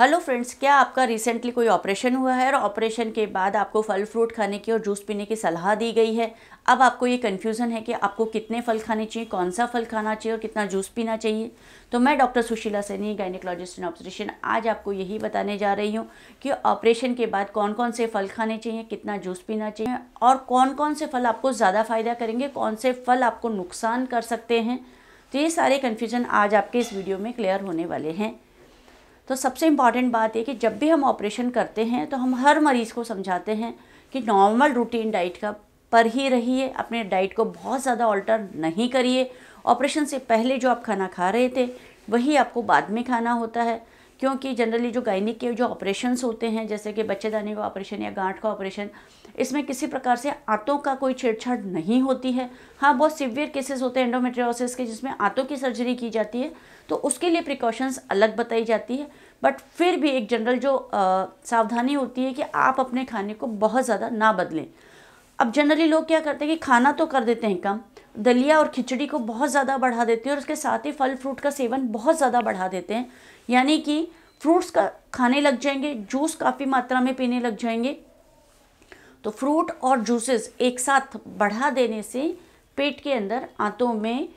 hello friends क्या आपका recently कोई ऑपरेशन हुआ है और ऑपरेशन के बाद आपको फल फ्रूट खाने की और जूस पीने की सलाह दी गई है अब आपको ये कन्फ्यूज़न है कि आपको कितने फल खाने चाहिए कौन सा फल खाना चाहिए और कितना जूस पीना चाहिए तो मैं doctor Sushila Saini gynaecologist and operation आज आपको यही बताने जा रही हूँ कि ऑपरेशन के बाद कौन कौन से फल खाने चाहिए कितना जूस पीना चाहिए और कौन कौन से फल आपको ज़्यादा फ़ायदा करेंगे कौन से फल आपको नुकसान कर सकते हैं तो ये सारे कन्फ्यूज़न आज आपके इस वीडियो में क्लियर होने वाले हैं तो सबसे इम्पॉर्टेंट बात यह कि जब भी हम ऑपरेशन करते हैं तो हम हर मरीज़ को समझाते हैं कि नॉर्मल रूटीन डाइट का पर ही रहिए अपने डाइट को बहुत ज़्यादा ऑल्टर नहीं करिए ऑपरेशन से पहले जो आप खाना खा रहे थे वही आपको बाद में खाना होता है क्योंकि जनरली जो गायनिक के जो ऑपरेशन होते हैं जैसे कि बच्चेदानी का ऑपरेशन या गांठ का ऑपरेशन इसमें किसी प्रकार से आंतों का कोई छेड़छाड़ नहीं होती है हाँ बहुत सिवियर केसेस होते हैं एंडोमेट्रियोसिस के जिसमें आंतों की सर्जरी की जाती है तो उसके लिए प्रिकॉशंस अलग बताई जाती है बट फिर भी एक जनरल जो आ, सावधानी होती है कि आप अपने खाने को बहुत ज़्यादा ना बदलें अब जनरली लोग क्या करते हैं कि खाना तो कर देते हैं कम दलिया और खिचड़ी को बहुत ज़्यादा बढ़ा देते हैं और उसके साथ ही फल फ्रूट का सेवन बहुत ज़्यादा बढ़ा देते हैं यानी कि फ्रूट्स का खाने लग जाएंगे जूस काफ़ी मात्रा में पीने लग जाएंगे तो फ्रूट और जूसेस एक साथ बढ़ा देने से पेट के अंदर आंतों में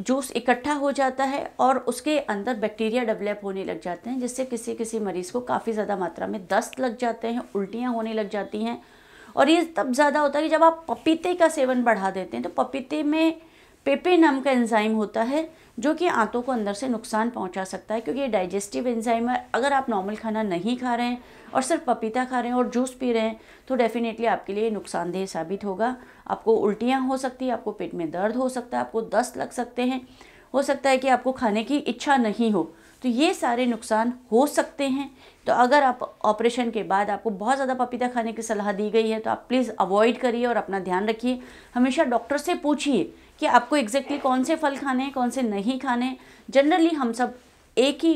जूस इकट्ठा हो जाता है और उसके अंदर बैक्टीरिया डेवलप होने लग जाते हैं जिससे किसी किसी मरीज़ को काफ़ी ज़्यादा मात्रा में दस्त लग जाते हैं उल्टियाँ होने लग जाती हैं और ये तब ज़्यादा होता है कि जब आप पपीते का सेवन बढ़ा देते हैं तो पपीते में पेपे नाम का एंजाइम होता है जो कि आंतों को अंदर से नुकसान पहुंचा सकता है क्योंकि ये डाइजेस्टिव एंजाइम है अगर आप नॉर्मल खाना नहीं खा रहे हैं और सिर्फ पपीता खा रहे हैं और जूस पी रहे हैं तो डेफ़िनेटली आपके लिए नुकसानदेह साबित होगा आपको उल्टियाँ हो सकती है आपको पेट में दर्द हो सकता है आपको दस्त लग सकते हैं हो सकता है कि आपको खाने की इच्छा नहीं हो तो ये सारे नुकसान हो सकते हैं तो अगर आप ऑपरेशन के बाद आपको बहुत ज़्यादा पपीता खाने की सलाह दी गई है तो आप प्लीज़ अवॉइड करिए और अपना ध्यान रखिए हमेशा डॉक्टर से पूछिए कि आपको एग्जैक्टली exactly कौन से फल खाने हैं कौन से नहीं खाने जनरली हम सब एक ही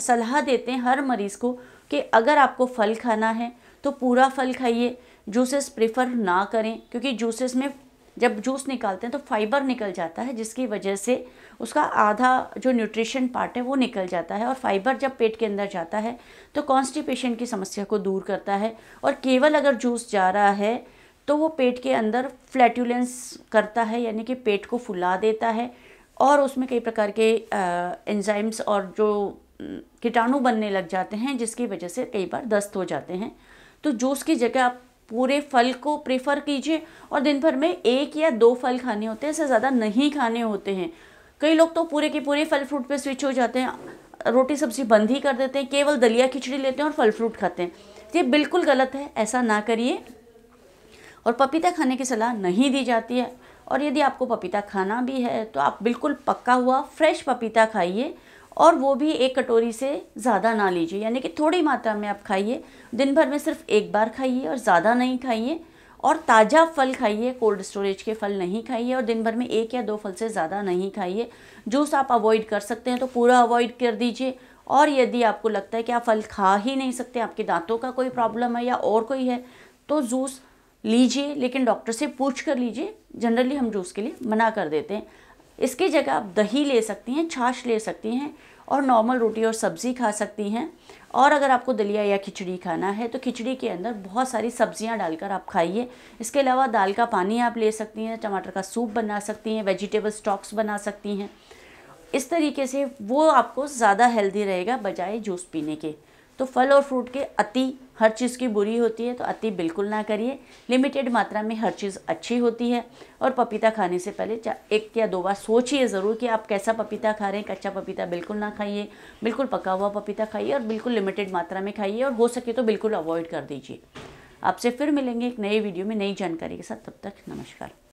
सलाह देते हैं हर मरीज़ को कि अगर आपको फल खाना है तो पूरा फल खाइए जूसेस प्रेफर ना करें क्योंकि जूसेस में जब जूस निकालते हैं तो फाइबर निकल जाता है जिसकी वजह से उसका आधा जो न्यूट्रिशन पार्ट है वो निकल जाता है और फाइबर जब पेट के अंदर जाता है तो कॉन्स्टिपेशन की समस्या को दूर करता है और केवल अगर जूस जा रहा है तो वो पेट के अंदर फ्लैटुलेंस करता है यानी कि पेट को फुला देता है और उसमें कई प्रकार के एंजाइम्स और जो कीटाणु बनने लग जाते हैं जिसकी वजह से कई बार दस्त हो जाते हैं तो जूस की जगह आप पूरे फल को प्रेफर कीजिए और दिन भर में एक या दो फल खाने होते हैं इससे ज़्यादा नहीं खाने होते हैं कई लोग तो पूरे के पूरे फल फ्रूट पे स्विच हो जाते हैं रोटी सब्जी बंद ही कर देते हैं केवल दलिया खिचड़ी लेते हैं और फल फ्रूट खाते हैं ये बिल्कुल गलत है ऐसा ना करिए और पपीता खाने की सलाह नहीं दी जाती है और यदि आपको पपीता खाना भी है तो आप बिल्कुल पक्का हुआ फ्रेश पपीता खाइए और वो भी एक कटोरी से ज़्यादा ना लीजिए यानी कि थोड़ी मात्रा में आप खाइए दिन भर में सिर्फ एक बार खाइए और ज़्यादा नहीं खाइए और ताज़ा फल खाइए कोल्ड स्टोरेज के फल नहीं खाइए और दिन भर में एक या दो फल से ज़्यादा नहीं खाइए जूस आप अवॉइड कर सकते हैं तो पूरा अवॉइड कर दीजिए और यदि आपको लगता है कि आप फल खा ही नहीं सकते आपके दांतों का कोई प्रॉब्लम है या और कोई है तो जूस लीजिए लेकिन डॉक्टर से पूछ कर लीजिए जनरली हम जूस के लिए मना कर देते हैं इसकी जगह आप दही ले सकती हैं छाछ ले सकती हैं और नॉर्मल रोटी और सब्ज़ी खा सकती हैं और अगर आपको दलिया या खिचड़ी खाना है तो खिचड़ी के अंदर बहुत सारी सब्जियां डालकर आप खाइए इसके अलावा दाल का पानी आप ले सकती हैं टमाटर का सूप बना सकती हैं वेजिटेबल स्टॉक्स बना सकती हैं इस तरीके से वो आपको ज़्यादा हेल्दी रहेगा बजाय जूस पीने के तो फल और फ्रूट के अति हर चीज़ की बुरी होती है तो अति बिल्कुल ना करिए लिमिटेड मात्रा में हर चीज़ अच्छी होती है और पपीता खाने से पहले एक या दो बार सोचिए ज़रूर कि आप कैसा पपीता खा रहे हैं कच्चा पपीता बिल्कुल ना खाइए बिल्कुल पका हुआ पपीता खाइए और बिल्कुल लिमिटेड मात्रा में खाइए और हो सके तो बिल्कुल अवॉइड कर दीजिए आपसे फिर मिलेंगे एक नए वीडियो में नई जानकारी के साथ तब तक नमस्कार